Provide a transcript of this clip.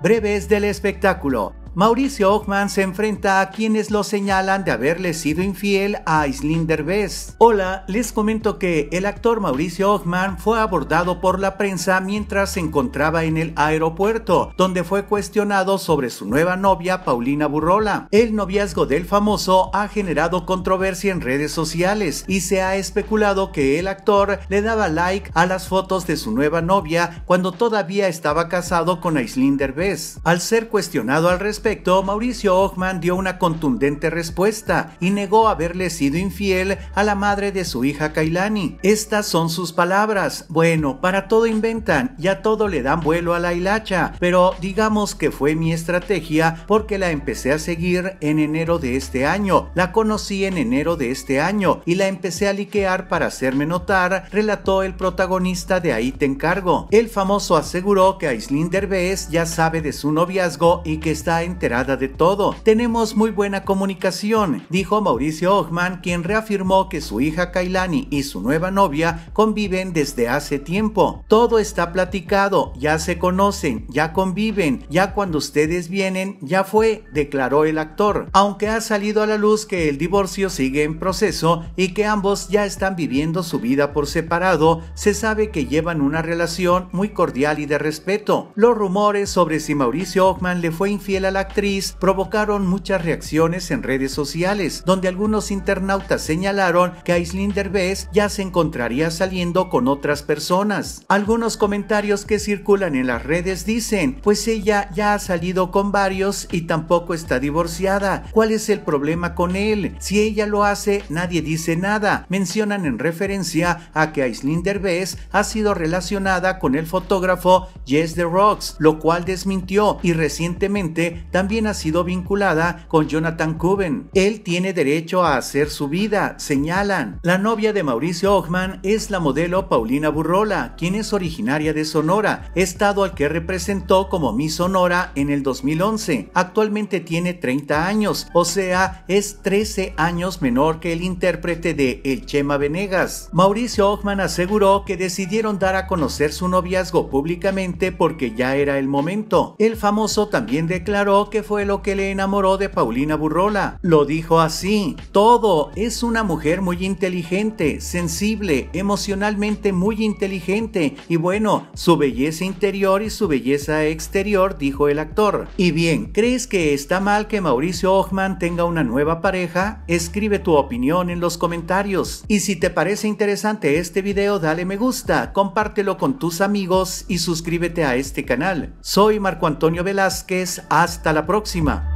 breves del espectáculo Mauricio Ockman se enfrenta a quienes lo señalan de haberle sido infiel a Aislinn Derbez. Hola, les comento que el actor Mauricio Ockman fue abordado por la prensa mientras se encontraba en el aeropuerto, donde fue cuestionado sobre su nueva novia Paulina Burrola. El noviazgo del famoso ha generado controversia en redes sociales y se ha especulado que el actor le daba like a las fotos de su nueva novia cuando todavía estaba casado con Aislinn Derbez. Al ser cuestionado al respecto, Mauricio Ogman dio una contundente respuesta y negó haberle sido infiel a la madre de su hija Kailani. Estas son sus palabras. Bueno, para todo inventan y a todo le dan vuelo a la hilacha, pero digamos que fue mi estrategia porque la empecé a seguir en enero de este año. La conocí en enero de este año y la empecé a liquear para hacerme notar, relató el protagonista de Ahí te encargo. El famoso aseguró que Aislinn Derbez ya sabe de su noviazgo y que está en enterada de todo. Tenemos muy buena comunicación, dijo Mauricio Ogman, quien reafirmó que su hija Kailani y su nueva novia conviven desde hace tiempo. Todo está platicado, ya se conocen, ya conviven, ya cuando ustedes vienen, ya fue, declaró el actor. Aunque ha salido a la luz que el divorcio sigue en proceso y que ambos ya están viviendo su vida por separado, se sabe que llevan una relación muy cordial y de respeto. Los rumores sobre si Mauricio Ogman le fue infiel a la actriz provocaron muchas reacciones en redes sociales, donde algunos internautas señalaron que Aislinn Derbez ya se encontraría saliendo con otras personas. Algunos comentarios que circulan en las redes dicen, pues ella ya ha salido con varios y tampoco está divorciada. ¿Cuál es el problema con él? Si ella lo hace, nadie dice nada. Mencionan en referencia a que Aislinn Derbez ha sido relacionada con el fotógrafo Jess The Rocks, lo cual desmintió y recientemente también ha sido vinculada con Jonathan Cohen. Él tiene derecho a hacer su vida, señalan. La novia de Mauricio Ogman es la modelo Paulina Burrola, quien es originaria de Sonora, estado al que representó como Miss Sonora en el 2011. Actualmente tiene 30 años, o sea, es 13 años menor que el intérprete de El Chema Venegas. Mauricio Ogman aseguró que decidieron dar a conocer su noviazgo públicamente porque ya era el momento. El famoso también declaró que fue lo que le enamoró de Paulina Burrola. Lo dijo así, todo es una mujer muy inteligente, sensible, emocionalmente muy inteligente y bueno, su belleza interior y su belleza exterior, dijo el actor. Y bien, ¿crees que está mal que Mauricio Ogman tenga una nueva pareja? Escribe tu opinión en los comentarios. Y si te parece interesante este video, dale me gusta, compártelo con tus amigos y suscríbete a este canal. Soy Marco Antonio Velázquez, hasta hasta la próxima.